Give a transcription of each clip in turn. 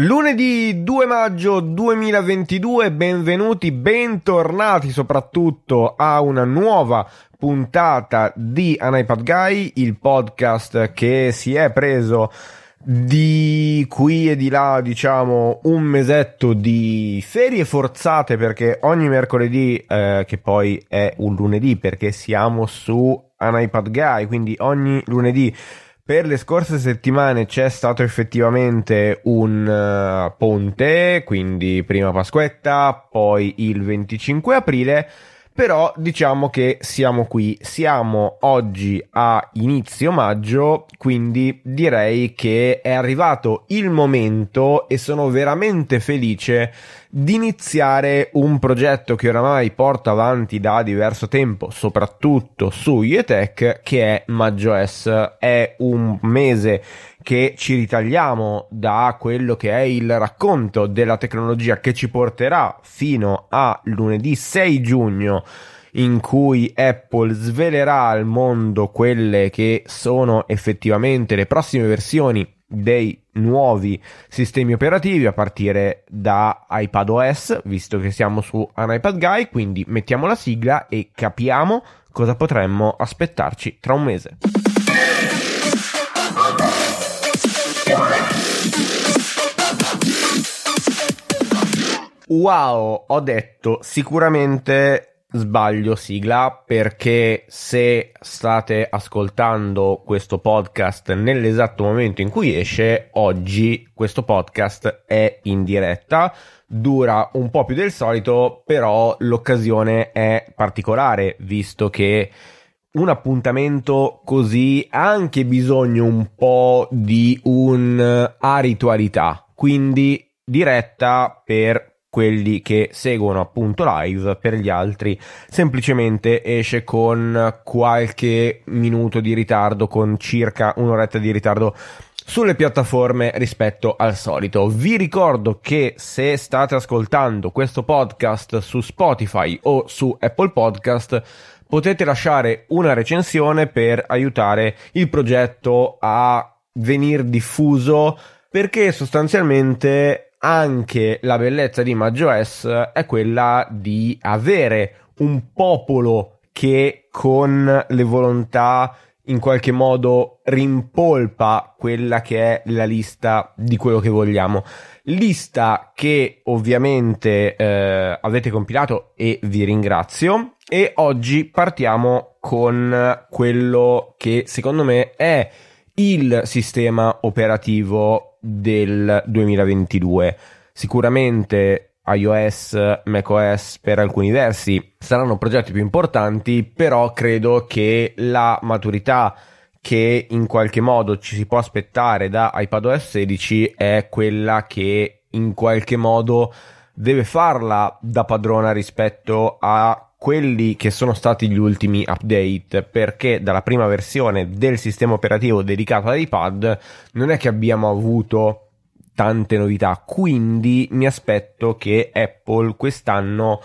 Lunedì 2 maggio 2022, benvenuti, bentornati soprattutto a una nuova puntata di An iPad Guy, il podcast che si è preso di qui e di là, diciamo, un mesetto di ferie forzate perché ogni mercoledì, eh, che poi è un lunedì perché siamo su An iPad Guy, quindi ogni lunedì per le scorse settimane c'è stato effettivamente un uh, ponte, quindi prima Pasquetta, poi il 25 aprile, però diciamo che siamo qui, siamo oggi a inizio maggio, quindi direi che è arrivato il momento e sono veramente felice di iniziare un progetto che oramai porta avanti da diverso tempo, soprattutto su Ietech, che è Maggio S. È un mese che ci ritagliamo da quello che è il racconto della tecnologia che ci porterà fino a lunedì 6 giugno in cui Apple svelerà al mondo quelle che sono effettivamente le prossime versioni dei nuovi sistemi operativi a partire da iPadOS, visto che siamo su un iPad Guy, quindi mettiamo la sigla e capiamo cosa potremmo aspettarci tra un mese. Wow, ho detto sicuramente Sbaglio sigla perché se state ascoltando questo podcast nell'esatto momento in cui esce, oggi questo podcast è in diretta, dura un po' più del solito, però l'occasione è particolare visto che un appuntamento così ha anche bisogno un po' di un'aritualità, quindi diretta per quelli che seguono appunto live, per gli altri semplicemente esce con qualche minuto di ritardo, con circa un'oretta di ritardo sulle piattaforme rispetto al solito. Vi ricordo che se state ascoltando questo podcast su Spotify o su Apple Podcast, potete lasciare una recensione per aiutare il progetto a venir diffuso perché sostanzialmente anche la bellezza di MaggiOS è quella di avere un popolo che con le volontà in qualche modo rimpolpa quella che è la lista di quello che vogliamo. Lista che ovviamente eh, avete compilato e vi ringrazio. E oggi partiamo con quello che secondo me è il sistema operativo del 2022. Sicuramente iOS, macOS per alcuni versi saranno progetti più importanti, però credo che la maturità che in qualche modo ci si può aspettare da iPadOS 16 è quella che in qualche modo deve farla da padrona rispetto a quelli che sono stati gli ultimi update perché dalla prima versione del sistema operativo dedicato all'iPad non è che abbiamo avuto tante novità quindi mi aspetto che Apple quest'anno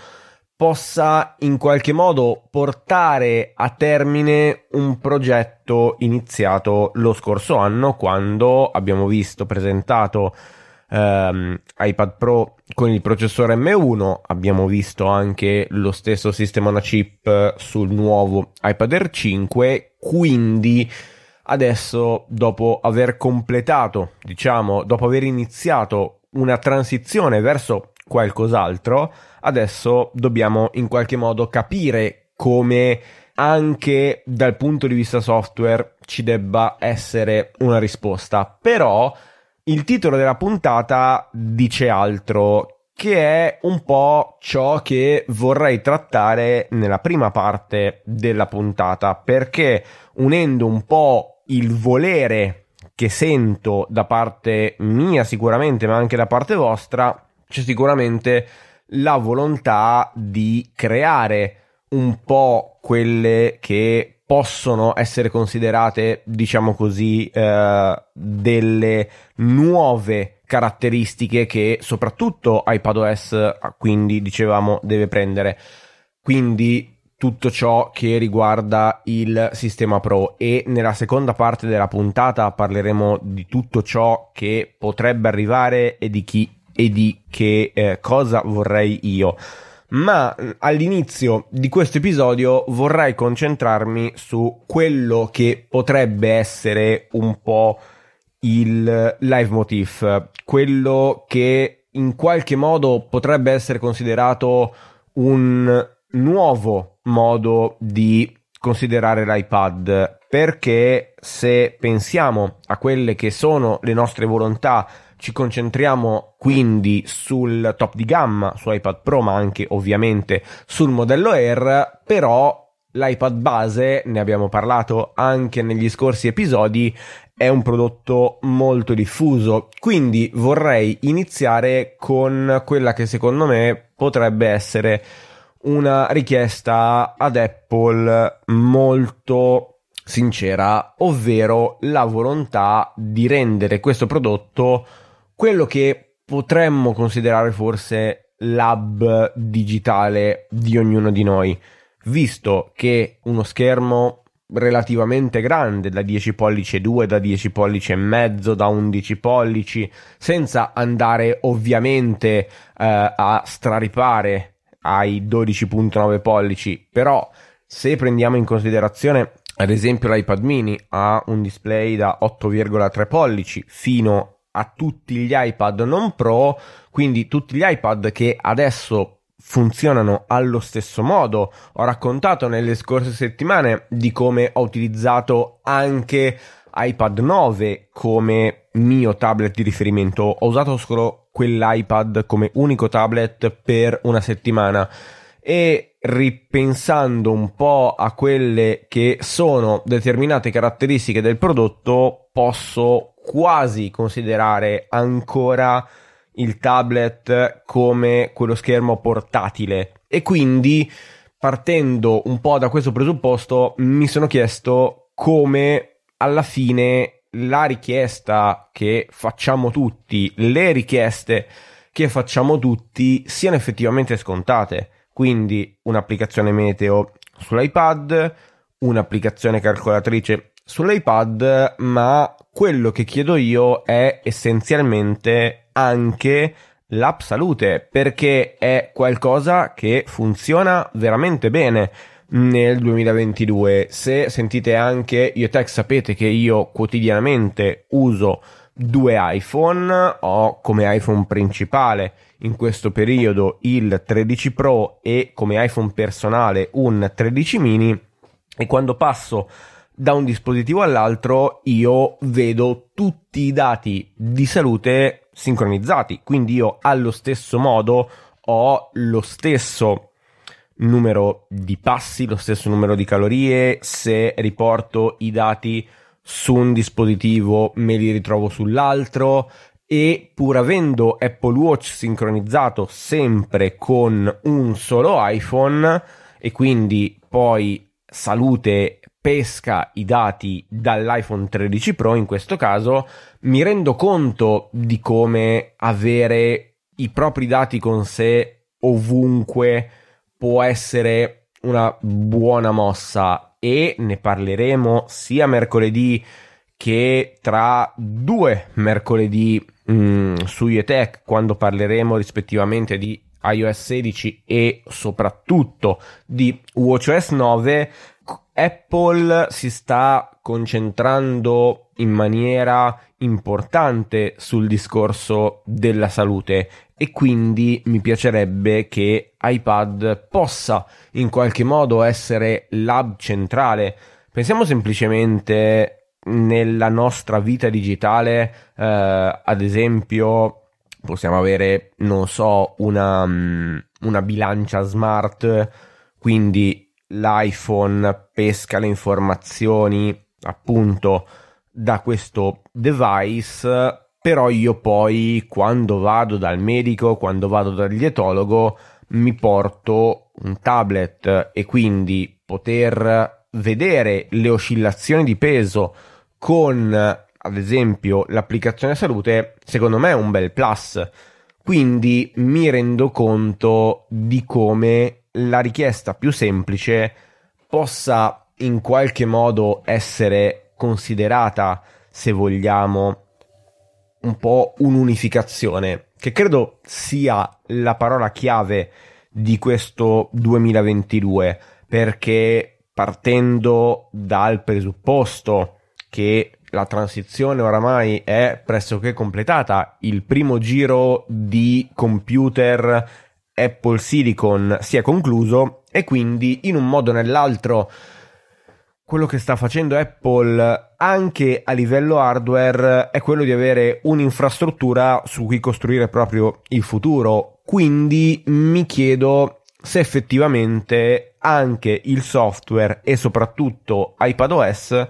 possa in qualche modo portare a termine un progetto iniziato lo scorso anno quando abbiamo visto presentato ehm, iPad Pro con il processore M1, abbiamo visto anche lo stesso sistema una chip sul nuovo iPad Air 5, quindi adesso dopo aver completato, diciamo, dopo aver iniziato una transizione verso qualcos'altro, adesso dobbiamo in qualche modo capire come anche dal punto di vista software ci debba essere una risposta. Però il titolo della puntata dice altro che è un po' ciò che vorrei trattare nella prima parte della puntata, perché unendo un po' il volere che sento da parte mia sicuramente, ma anche da parte vostra, c'è sicuramente la volontà di creare un po' quelle che possono essere considerate, diciamo così, eh, delle nuove caratteristiche che soprattutto iPadOS, ah, quindi dicevamo, deve prendere. Quindi tutto ciò che riguarda il sistema Pro e nella seconda parte della puntata parleremo di tutto ciò che potrebbe arrivare e di chi e di che eh, cosa vorrei io ma mm, all'inizio di questo episodio vorrei concentrarmi su quello che potrebbe essere un po' il leitmotiv, quello che in qualche modo potrebbe essere considerato un nuovo modo di considerare l'iPad perché se pensiamo a quelle che sono le nostre volontà ci concentriamo quindi sul top di gamma, su iPad Pro, ma anche ovviamente sul modello Air, però l'iPad base, ne abbiamo parlato anche negli scorsi episodi, è un prodotto molto diffuso, quindi vorrei iniziare con quella che secondo me potrebbe essere una richiesta ad Apple molto sincera, ovvero la volontà di rendere questo prodotto quello che potremmo considerare forse l'hub digitale di ognuno di noi, visto che uno schermo relativamente grande, da 10 pollici e 2, da 10 pollici e mezzo, da 11 pollici, senza andare ovviamente eh, a straripare ai 12.9 pollici, però se prendiamo in considerazione ad esempio l'iPad mini ha un display da 8,3 pollici fino a tutti gli iPad non Pro, quindi tutti gli iPad che adesso funzionano allo stesso modo. Ho raccontato nelle scorse settimane di come ho utilizzato anche iPad 9 come mio tablet di riferimento. Ho usato solo quell'iPad come unico tablet per una settimana e ripensando un po' a quelle che sono determinate caratteristiche del prodotto, posso quasi considerare ancora il tablet come quello schermo portatile e quindi partendo un po' da questo presupposto mi sono chiesto come alla fine la richiesta che facciamo tutti, le richieste che facciamo tutti siano effettivamente scontate quindi un'applicazione meteo sull'iPad, un'applicazione calcolatrice sull'iPad, ma quello che chiedo io è essenzialmente anche l'app salute, perché è qualcosa che funziona veramente bene nel 2022. Se sentite anche IoTech sapete che io quotidianamente uso due iPhone, ho come iPhone principale in questo periodo il 13 Pro e come iPhone personale un 13 mini e quando passo da un dispositivo all'altro io vedo tutti i dati di salute sincronizzati, quindi io allo stesso modo ho lo stesso numero di passi, lo stesso numero di calorie, se riporto i dati su un dispositivo me li ritrovo sull'altro, e pur avendo Apple Watch sincronizzato sempre con un solo iPhone e quindi poi salute pesca i dati dall'iPhone 13 Pro in questo caso, mi rendo conto di come avere i propri dati con sé ovunque può essere una buona mossa e ne parleremo sia mercoledì che tra due mercoledì mh, mm, su IETech, quando parleremo rispettivamente di iOS 16 e soprattutto di WatchOS 9, Apple si sta concentrando in maniera importante sul discorso della salute e quindi mi piacerebbe che iPad possa in qualche modo essere l'hub centrale. Pensiamo semplicemente nella nostra vita digitale, eh, ad esempio, possiamo avere, non so, una, mm, una bilancia smart, quindi l'iPhone pesca le informazioni appunto da questo device, però io poi quando vado dal medico, quando vado dal dietologo, mi porto un tablet e quindi poter vedere le oscillazioni di peso con ad esempio l'applicazione salute, secondo me è un bel plus. Quindi mi rendo conto di come la richiesta più semplice possa in qualche modo essere considerata, se vogliamo, un po' un'unificazione, che credo sia la parola chiave di questo 2022, perché partendo dal presupposto che la transizione oramai è pressoché completata. Il primo giro di computer Apple Silicon si è concluso e quindi in un modo o nell'altro quello che sta facendo Apple anche a livello hardware è quello di avere un'infrastruttura su cui costruire proprio il futuro. Quindi mi chiedo se effettivamente anche il software e soprattutto iPadOS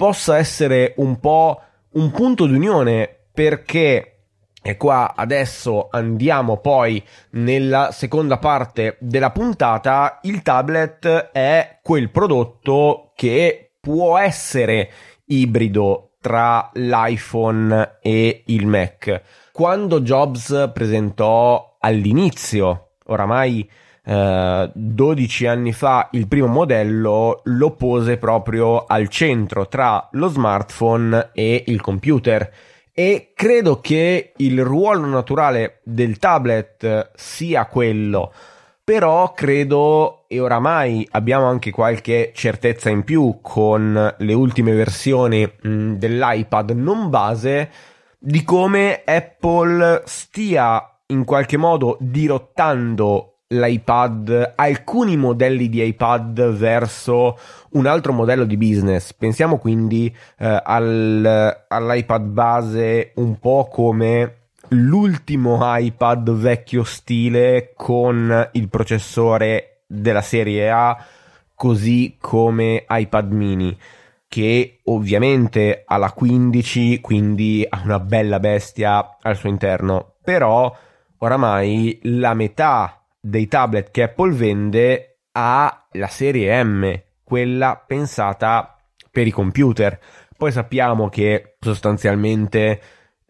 possa essere un po' un punto d'unione perché e qua adesso andiamo poi nella seconda parte della puntata. Il tablet è quel prodotto che può essere ibrido tra l'iPhone e il Mac. Quando Jobs presentò all'inizio, oramai 12 eh, anni fa il primo modello lo pose proprio al centro tra lo smartphone e il computer e credo che il ruolo naturale del tablet sia quello però credo e oramai abbiamo anche qualche certezza in più con le ultime versioni mm, dell'iPad non base di come Apple stia in qualche modo dirottando l'iPad, alcuni modelli di iPad verso un altro modello di business. Pensiamo quindi eh, al, all'iPad base un po' come l'ultimo iPad vecchio stile con il processore della serie A, così come iPad mini che ovviamente ha la 15, quindi ha una bella bestia al suo interno, però oramai la metà dei tablet che Apple vende ha la serie M, quella pensata per i computer. Poi sappiamo che sostanzialmente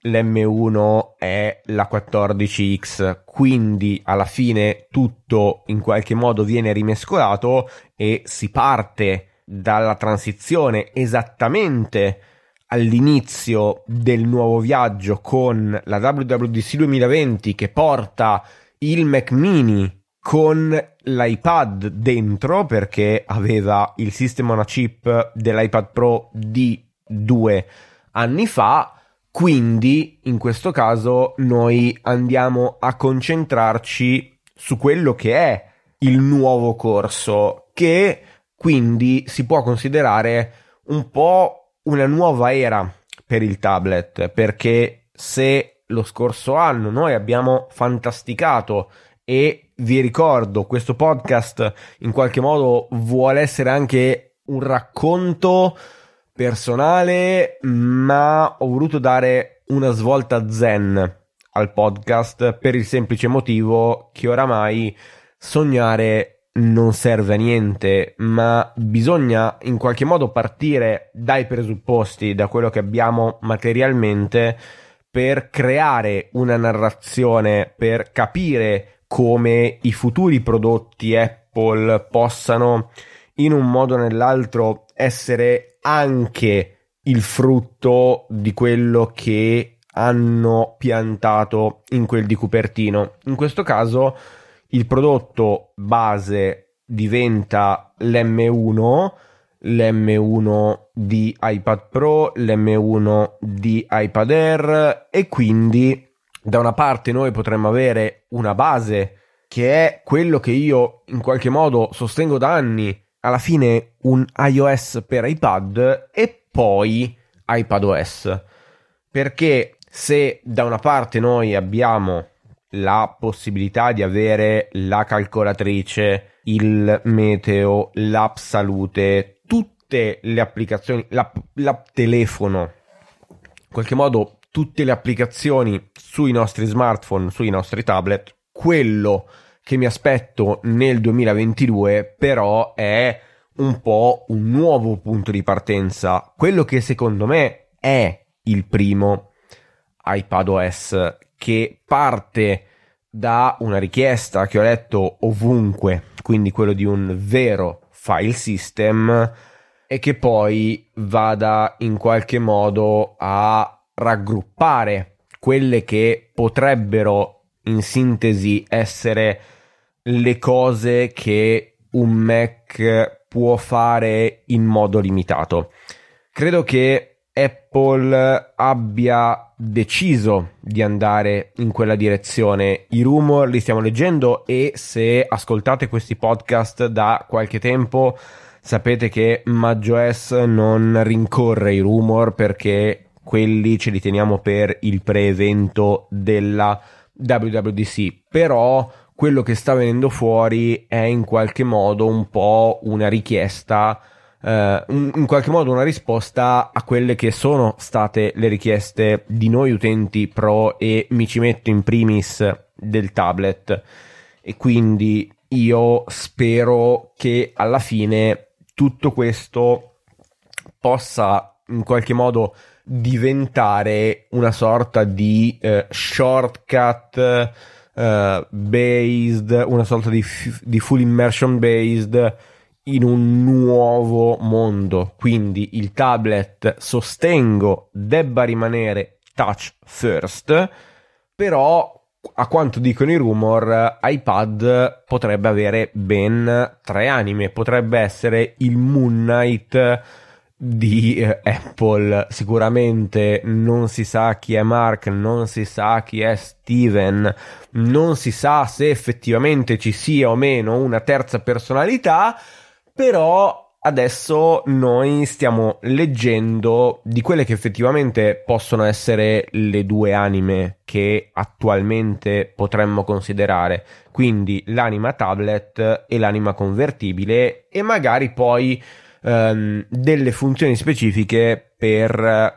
l'M1 è la 14X, quindi alla fine tutto in qualche modo viene rimescolato e si parte dalla transizione esattamente all'inizio del nuovo viaggio con la WWDC 2020 che porta il Mac mini con l'iPad dentro perché aveva il sistema on chip dell'iPad Pro di due anni fa. Quindi in questo caso noi andiamo a concentrarci su quello che è il nuovo corso, che quindi si può considerare un po' una nuova era per il tablet, perché se lo scorso anno noi abbiamo fantasticato e vi ricordo, questo podcast in qualche modo vuole essere anche un racconto personale, ma ho voluto dare una svolta zen al podcast per il semplice motivo che oramai sognare non serve a niente, ma bisogna in qualche modo partire dai presupposti, da quello che abbiamo materialmente per creare una narrazione, per capire come i futuri prodotti Apple possano in un modo o nell'altro essere anche il frutto di quello che hanno piantato in quel di Cupertino. In questo caso il prodotto base diventa l'M1 l'M1 di iPad Pro, l'M1 di iPad Air e quindi da una parte noi potremmo avere una base che è quello che io in qualche modo sostengo da anni, alla fine un iOS per iPad e poi iPadOS. Perché se da una parte noi abbiamo la possibilità di avere la calcolatrice, il meteo, l'app salute, tutte le applicazioni, l'app, l'app telefono, in qualche modo tutte le applicazioni sui nostri smartphone, sui nostri tablet, quello che mi aspetto nel 2022 però è un po' un nuovo punto di partenza, quello che secondo me è il primo iPad OS che parte da una richiesta che ho letto ovunque, quindi quello di un vero file system e che poi vada in qualche modo a raggruppare quelle che potrebbero in sintesi essere le cose che un Mac può fare in modo limitato. Credo che Apple abbia deciso di andare in quella direzione. I rumor li stiamo leggendo e se ascoltate questi podcast da qualche tempo Sapete che MaggioS non rincorre i rumor perché quelli ce li teniamo per il pre-evento della WWDC, però quello che sta venendo fuori è in qualche modo un po' una richiesta Uh, in qualche modo una risposta a quelle che sono state le richieste di noi utenti pro e mi ci metto in primis del tablet e quindi io spero che alla fine tutto questo possa in qualche modo diventare una sorta di eh, shortcut eh, based, una sorta di, f- di full immersion based in un nuovo mondo. Quindi il tablet sostengo debba rimanere touch first, però a quanto dicono i rumor, iPad potrebbe avere ben tre anime, potrebbe essere il Moon Knight di eh, Apple. Sicuramente non si sa chi è Mark, non si sa chi è Steven, non si sa se effettivamente ci sia o meno una terza personalità, però adesso noi stiamo leggendo di quelle che effettivamente possono essere le due anime che attualmente potremmo considerare, quindi l'anima tablet e l'anima convertibile e magari poi ehm, delle funzioni specifiche per eh,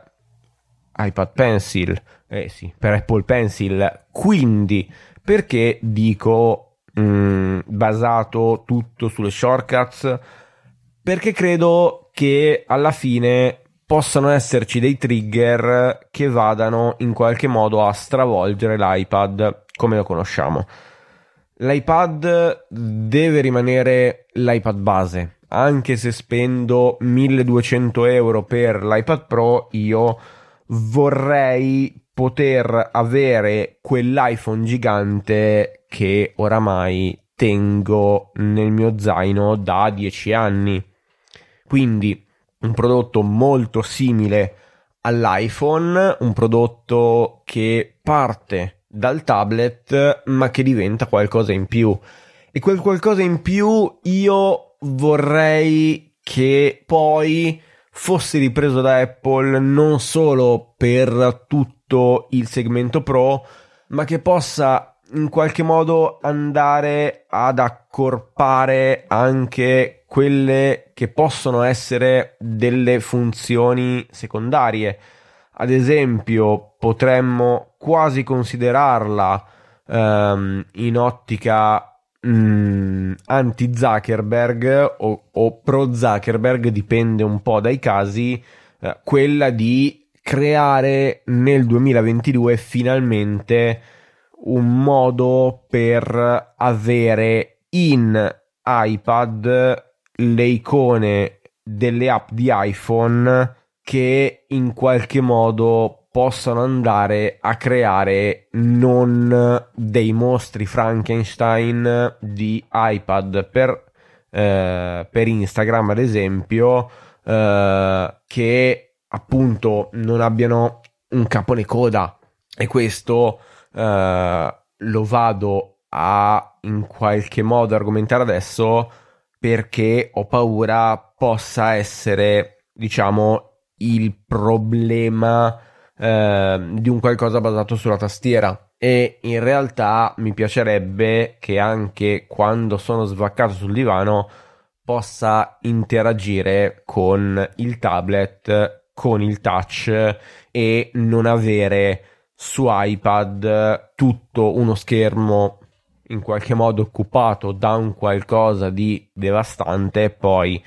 iPad Pencil, eh sì, per Apple Pencil. Quindi perché dico mh, mm, basato tutto sulle shortcuts? perché credo che alla fine possano esserci dei trigger che vadano in qualche modo a stravolgere l'iPad come lo conosciamo. L'iPad deve rimanere l'iPad base, anche se spendo 1200 euro per l'iPad Pro, io vorrei poter avere quell'iPhone gigante che oramai tengo nel mio zaino da 10 anni. Quindi un prodotto molto simile all'iPhone, un prodotto che parte dal tablet ma che diventa qualcosa in più. E quel qualcosa in più io vorrei che poi fosse ripreso da Apple non solo per tutto il segmento Pro, ma che possa in qualche modo andare ad accorpare anche quelle che possono essere delle funzioni secondarie. Ad esempio, potremmo quasi considerarla um, in ottica Mm, anti-Zuckerberg o, o, pro-Zuckerberg, dipende un po' dai casi, eh, quella di creare nel 2022 finalmente un modo per avere in iPad le icone delle app di iPhone che in qualche modo possano andare a creare non dei mostri Frankenstein di iPad per, eh, per Instagram ad esempio eh, che appunto non abbiano un capo capone coda e questo eh, lo vado a in qualche modo argomentare adesso perché ho paura possa essere, diciamo, il problema eh, di un qualcosa basato sulla tastiera. E in realtà mi piacerebbe che anche quando sono svaccato sul divano possa interagire con il tablet, con il touch e non avere su iPad tutto uno schermo in qualche modo occupato da un qualcosa di devastante, poi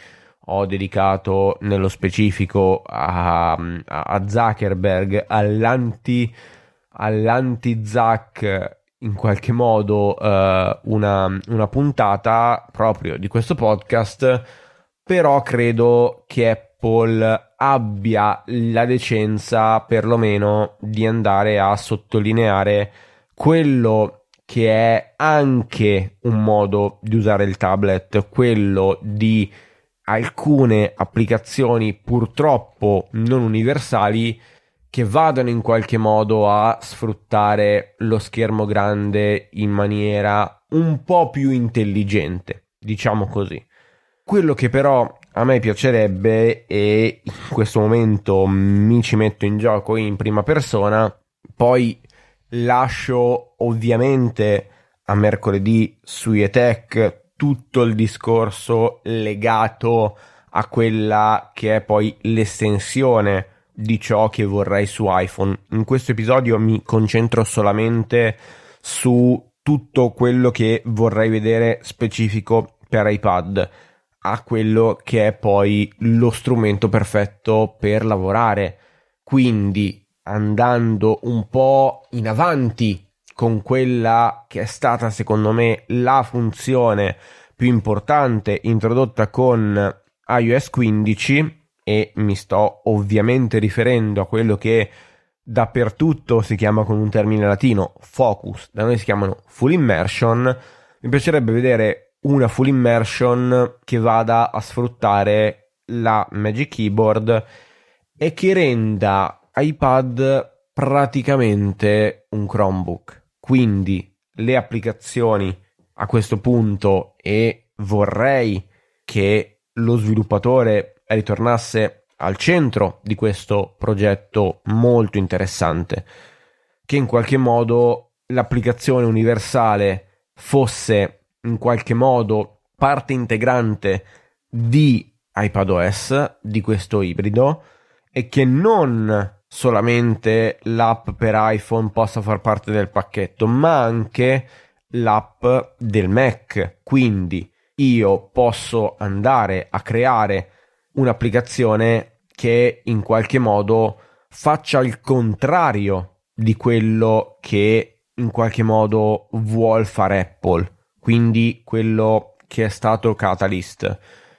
ho dedicato nello specifico a, a Zuckerberg, all'anti, all'anti-Zack in qualche modo eh, una, una puntata proprio di questo podcast, però credo che Apple abbia la decenza perlomeno di andare a sottolineare quello che è anche un modo di usare il tablet, quello di alcune applicazioni purtroppo non universali che vadano in qualche modo a sfruttare lo schermo grande in maniera un po' più intelligente, diciamo così. Quello che però a me piacerebbe e in questo momento mi ci metto in gioco in prima persona, poi lascio ovviamente a mercoledì su Ietech tutto il discorso legato a quella che è poi l'estensione di ciò che vorrei su iPhone. In questo episodio mi concentro solamente su tutto quello che vorrei vedere specifico per iPad, a quello che è poi lo strumento perfetto per lavorare. Quindi andando un po' in avanti con quella che è stata secondo me la funzione più importante introdotta con iOS 15 e mi sto ovviamente riferendo a quello che dappertutto si chiama con un termine latino focus, da noi si chiamano full immersion. Mi piacerebbe vedere una full immersion che vada a sfruttare la Magic Keyboard e che renda iPad praticamente un Chromebook. Quindi le applicazioni a questo punto e vorrei che lo sviluppatore ritornasse al centro di questo progetto molto interessante, che in qualche modo l'applicazione universale fosse in qualche modo parte integrante di iPadOS, di questo ibrido, e che non solamente l'app per iPhone possa far parte del pacchetto, ma anche l'app del Mac. Quindi io posso andare a creare un'applicazione che in qualche modo faccia il contrario di quello che in qualche modo vuol fare Apple. Quindi quello che è stato Catalyst,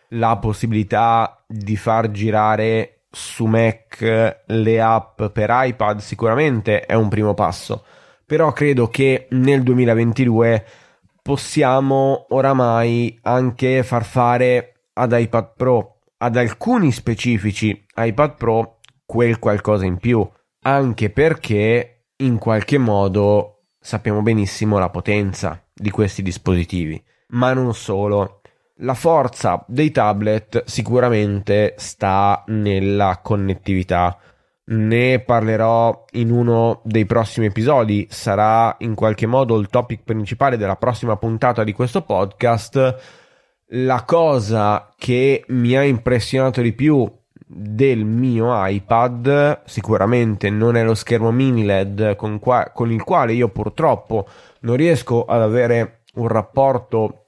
la possibilità di far girare su Mac le app per iPad sicuramente è un primo passo, però credo che nel 2022 possiamo oramai anche far fare ad iPad Pro, ad alcuni specifici iPad Pro, quel qualcosa in più, anche perché in qualche modo sappiamo benissimo la potenza di questi dispositivi, ma non solo la forza dei tablet sicuramente sta nella connettività. Ne parlerò in uno dei prossimi episodi, sarà in qualche modo il topic principale della prossima puntata di questo podcast. La cosa che mi ha impressionato di più del mio iPad sicuramente non è lo schermo mini LED con, qua- con il quale io purtroppo non riesco ad avere un rapporto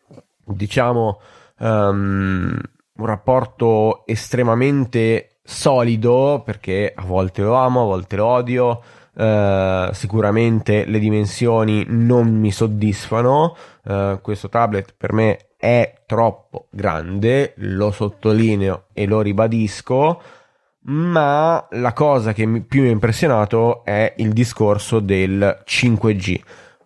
diciamo um, un rapporto estremamente solido perché a volte lo amo, a volte lo odio. Uh, sicuramente le dimensioni non mi soddisfano. Uh, questo tablet per me è troppo grande, lo sottolineo e lo ribadisco. Ma la cosa che mi più mi ha impressionato è il discorso del 5G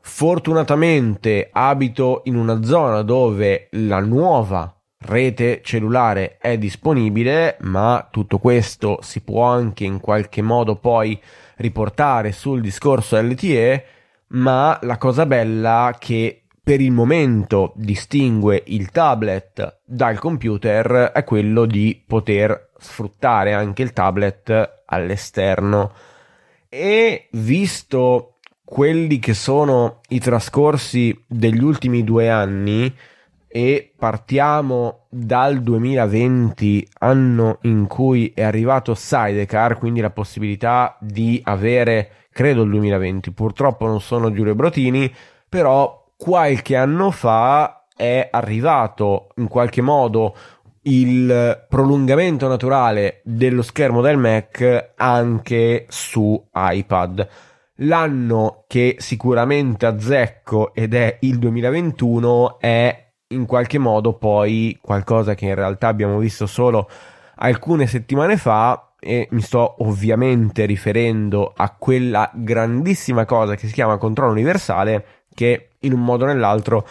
Fortunatamente abito in una zona dove la nuova rete cellulare è disponibile, ma tutto questo si può anche in qualche modo poi riportare sul discorso LTE, ma la cosa bella che per il momento distingue il tablet dal computer è quello di poter sfruttare anche il tablet all'esterno. E visto quelli che sono i trascorsi degli ultimi due anni e partiamo dal 2020, anno in cui è arrivato Sidecar, quindi la possibilità di avere, credo il 2020, purtroppo non sono Giulio Brotini, però qualche anno fa è arrivato in qualche modo il prolungamento naturale dello schermo del Mac anche su iPad. L'anno che sicuramente azzecco ed è il 2021 è in qualche modo poi qualcosa che in realtà abbiamo visto solo alcune settimane fa e mi sto ovviamente riferendo a quella grandissima cosa che si chiama controllo universale che in un modo o nell'altro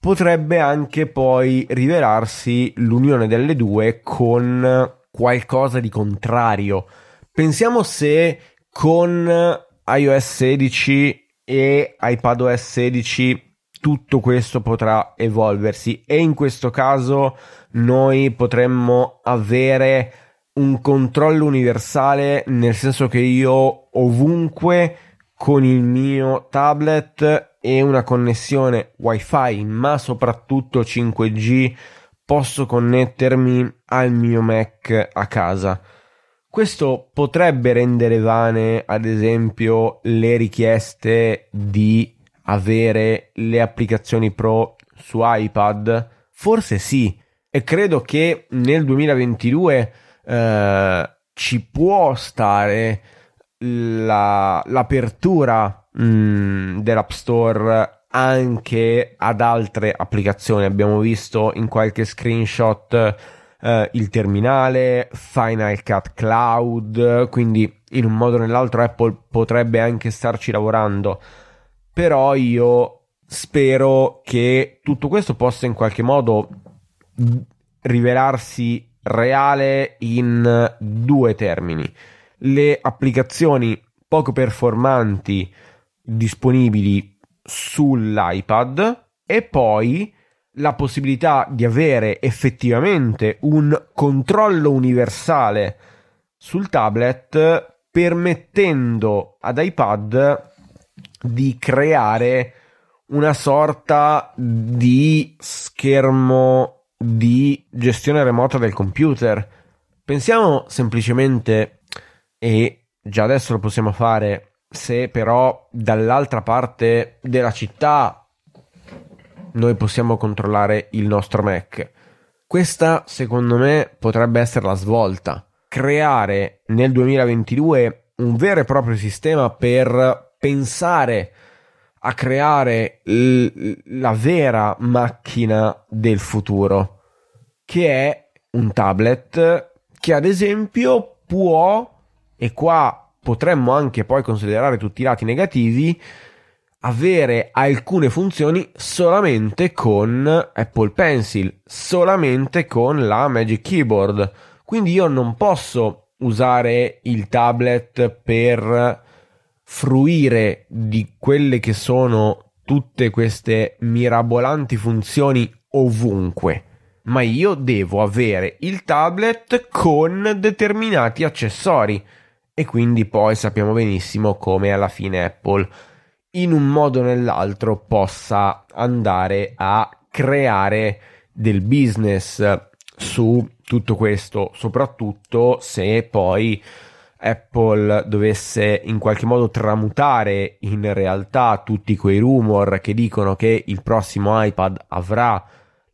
potrebbe anche poi rivelarsi l'unione delle due con qualcosa di contrario. Pensiamo se con iOS 16 e iPadOS 16 tutto questo potrà evolversi e in questo caso noi potremmo avere un controllo universale nel senso che io ovunque con il mio tablet e una connessione wifi ma soprattutto 5G posso connettermi al mio Mac a casa questo potrebbe rendere vane, ad esempio, le richieste di avere le applicazioni pro su iPad? Forse sì, e credo che nel 2022 eh, ci può stare la, l'apertura mh, mm, dell'App Store anche ad altre applicazioni. Abbiamo visto in qualche screenshot eh, il terminale, Final Cut Cloud, quindi in un modo o nell'altro Apple potrebbe anche starci lavorando, però io spero che tutto questo possa in qualche modo rivelarsi reale in due termini. Le applicazioni poco performanti disponibili sull'iPad e poi la possibilità di avere effettivamente un controllo universale sul tablet permettendo ad iPad di creare una sorta di schermo di gestione remota del computer. Pensiamo semplicemente, e già adesso lo possiamo fare, se però dall'altra parte della città noi possiamo controllare il nostro Mac. Questa, secondo me, potrebbe essere la svolta. Creare nel 2022 un vero e proprio sistema per pensare a creare l- la vera macchina del futuro, che è un tablet che ad esempio può, e qua potremmo anche poi considerare tutti i lati negativi, avere alcune funzioni solamente con Apple Pencil, solamente con la Magic Keyboard. Quindi io non posso usare il tablet per fruire di quelle che sono tutte queste mirabolanti funzioni ovunque. Ma io devo avere il tablet con determinati accessori e quindi poi sappiamo benissimo come alla fine Apple in un modo o nell'altro possa andare a creare del business su tutto questo, soprattutto se poi Apple dovesse in qualche modo tramutare in realtà tutti quei rumor che dicono che il prossimo iPad avrà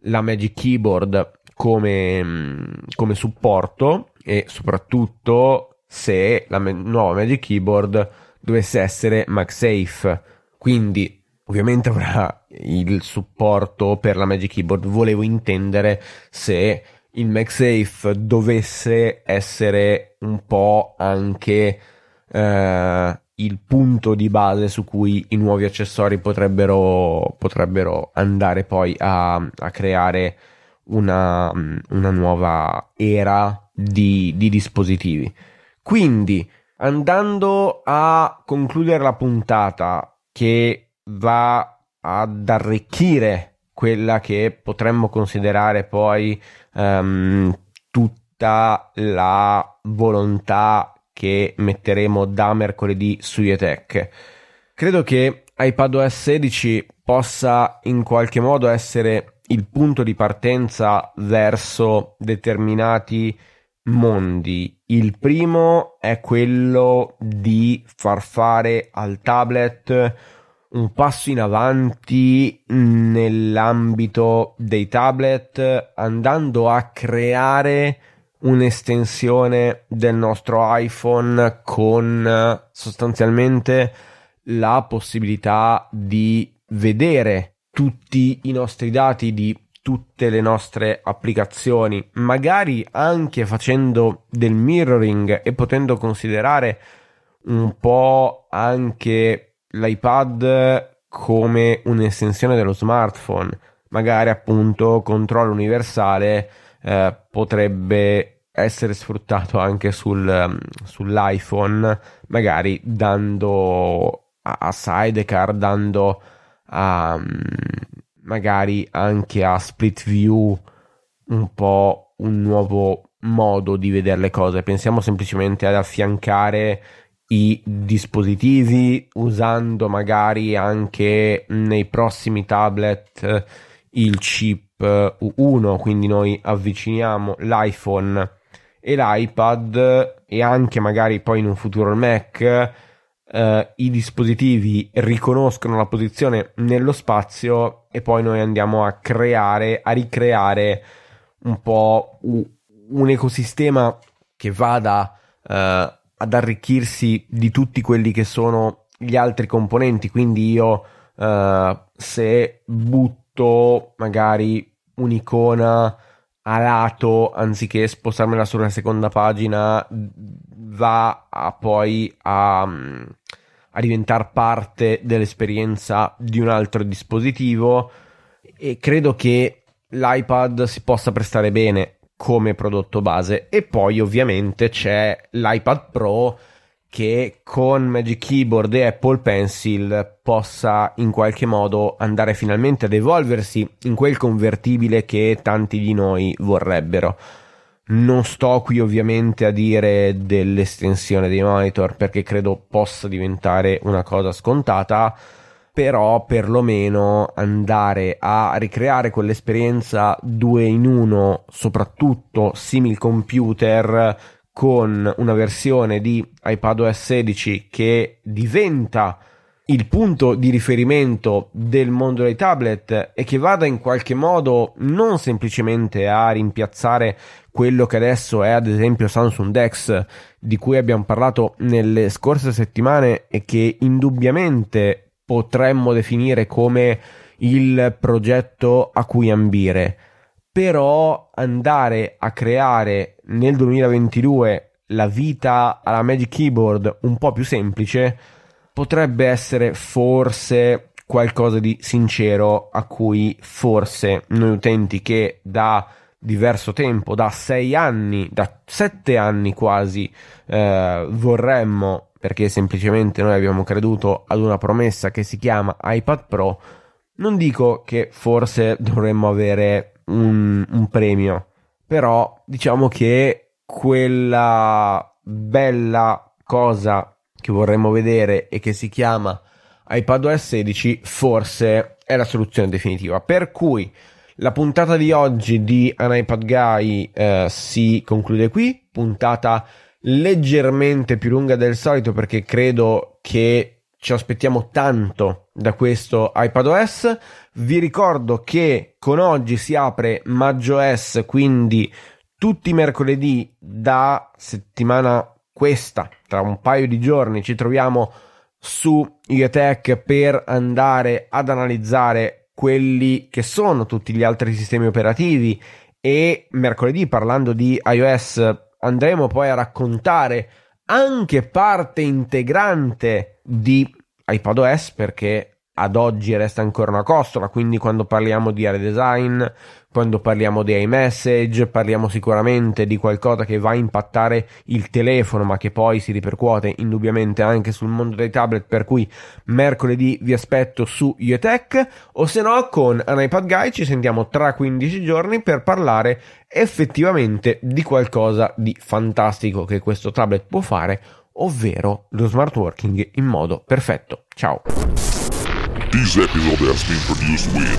la Magic Keyboard come, mm, come supporto e soprattutto se la nuova Magic Keyboard dovesse essere MagSafe. Quindi ovviamente avrà il supporto per la Magic Keyboard. Volevo intendere se il MagSafe dovesse essere un po' anche eh, il punto di base su cui i nuovi accessori potrebbero, potrebbero andare poi a, a creare una, una, nuova era di, di dispositivi. Quindi Andando a concludere la puntata che va ad arricchire quella che potremmo considerare poi um, tutta la volontà che metteremo da mercoledì su Yetech. Credo che iPadOS 16 possa in qualche modo essere il punto di partenza verso determinati mondi il primo è quello di far fare al tablet un passo in avanti nell'ambito dei tablet andando a creare un'estensione del nostro iPhone con sostanzialmente la possibilità di vedere tutti i nostri dati, di tutte le nostre applicazioni, magari anche facendo del mirroring e potendo considerare un po' anche l'iPad come un'estensione dello smartphone, magari appunto controllo universale eh, potrebbe essere sfruttato anche sul, mm, sull'iPhone, magari dando a, a sidecar, dando a, mm, magari anche a split view un po' un nuovo modo di vedere le cose. Pensiamo semplicemente ad affiancare i dispositivi usando magari anche nei prossimi tablet eh, il chip eh, U1, quindi noi avviciniamo l'iPhone e l'iPad e anche magari poi in un futuro il Mac eh, i dispositivi riconoscono la posizione nello spazio e poi noi andiamo a creare, a ricreare un po' un ecosistema che vada eh, ad arricchirsi di tutti quelli che sono gli altri componenti. Quindi io eh, se butto magari un'icona a lato anziché spostarmela sulla seconda pagina va a poi a mm, a diventare parte dell'esperienza di un altro dispositivo e credo che l'iPad si possa prestare bene come prodotto base e poi ovviamente c'è l'iPad Pro che con Magic Keyboard e Apple Pencil possa in qualche modo andare finalmente ad evolversi in quel convertibile che tanti di noi vorrebbero. Non sto qui ovviamente a dire dell'estensione dei monitor perché credo possa diventare una cosa scontata, però perlomeno andare a ricreare quell'esperienza 2 in 1, soprattutto simil computer con una versione di iPadOS 16 che diventa il punto di riferimento del mondo dei tablet e che vada in qualche modo non semplicemente a rimpiazzare quello che adesso è ad esempio Samsung Dex di cui abbiamo parlato nelle scorse settimane e che indubbiamente potremmo definire come il progetto a cui ambire. Però andare a creare nel 2022 la vita alla Magic Keyboard un po' più semplice potrebbe essere forse qualcosa di sincero a cui forse noi utenti che da diverso tempo, da sei anni, da sette anni quasi, eh, vorremmo, perché semplicemente noi abbiamo creduto ad una promessa che si chiama iPad Pro, non dico che forse dovremmo avere un, un premio, però diciamo che quella bella cosa che vorremmo vedere e che si chiama iPad OS 16 forse è la soluzione definitiva. Per cui la puntata di oggi di An iPad Guy eh, si conclude qui, puntata leggermente più lunga del solito perché credo che ci aspettiamo tanto da questo iPadOS. Vi ricordo che con oggi si apre Maggio S, quindi tutti i mercoledì da settimana questa, tra un paio di giorni, ci troviamo su IETech per andare ad analizzare quelli che sono tutti gli altri sistemi operativi e mercoledì parlando di iOS andremo poi a raccontare anche parte integrante di iPadOS perché ad oggi resta ancora una costola, quindi quando parliamo di redesign, quando parliamo di iMessage, parliamo sicuramente di qualcosa che va a impattare il telefono, ma che poi si ripercuote indubbiamente anche sul mondo dei tablet, per cui mercoledì vi aspetto su Iotech, o se no con un iPad Guy ci sentiamo tra 15 giorni per parlare effettivamente di qualcosa di fantastico che questo tablet può fare, ovvero lo smart working in modo perfetto. Ciao! This episode has been produced with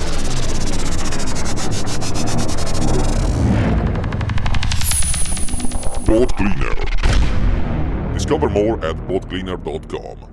Pod Cleaner. Discover more at boatcleaner.com.